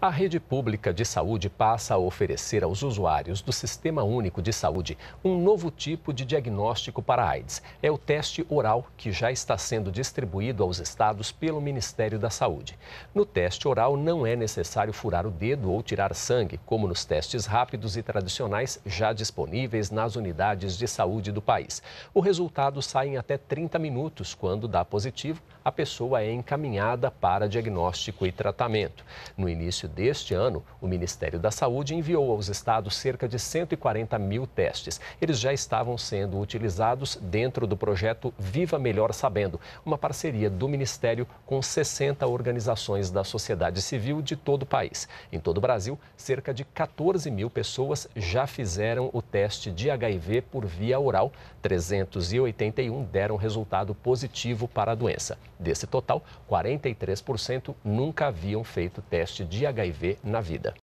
A rede pública de saúde passa a oferecer aos usuários do Sistema Único de Saúde um novo tipo de diagnóstico para AIDS. É o teste oral que já está sendo distribuído aos estados pelo Ministério da Saúde. No teste oral não é necessário furar o dedo ou tirar sangue, como nos testes rápidos e tradicionais já disponíveis nas unidades de saúde do país. O resultado sai em até 30 minutos. Quando dá positivo, a pessoa é encaminhada para diagnóstico e tratamento. No início início deste ano, o Ministério da Saúde enviou aos estados cerca de 140 mil testes. Eles já estavam sendo utilizados dentro do projeto Viva Melhor Sabendo, uma parceria do Ministério com 60 organizações da sociedade civil de todo o país. Em todo o Brasil, cerca de 14 mil pessoas já fizeram o teste de HIV por via oral. 381 deram resultado positivo para a doença. Desse total, 43% nunca haviam feito teste de HIV HIV na vida.